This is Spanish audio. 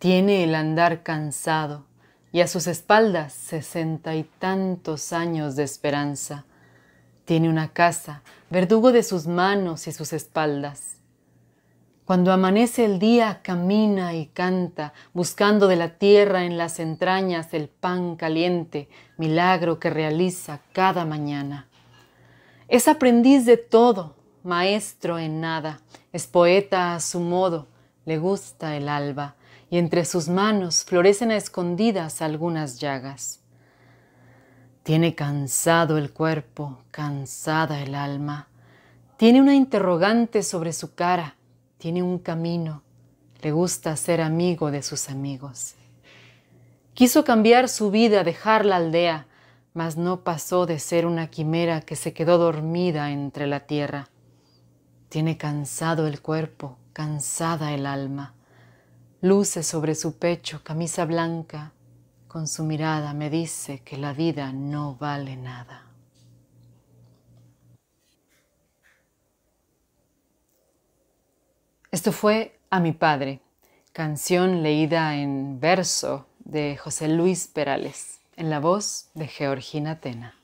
Tiene el andar cansado y a sus espaldas sesenta y tantos años de esperanza. Tiene una casa, verdugo de sus manos y sus espaldas. Cuando amanece el día, camina y canta, buscando de la tierra en las entrañas el pan caliente, milagro que realiza cada mañana. Es aprendiz de todo, maestro en nada, es poeta a su modo, le gusta el alba y entre sus manos florecen a escondidas algunas llagas. Tiene cansado el cuerpo, cansada el alma. Tiene una interrogante sobre su cara, tiene un camino. Le gusta ser amigo de sus amigos. Quiso cambiar su vida, dejar la aldea, mas no pasó de ser una quimera que se quedó dormida entre la tierra. Tiene cansado el cuerpo, cansada el alma. Luce sobre su pecho camisa blanca, con su mirada me dice que la vida no vale nada. Esto fue A mi padre, canción leída en verso de José Luis Perales, en la voz de Georgina Tena.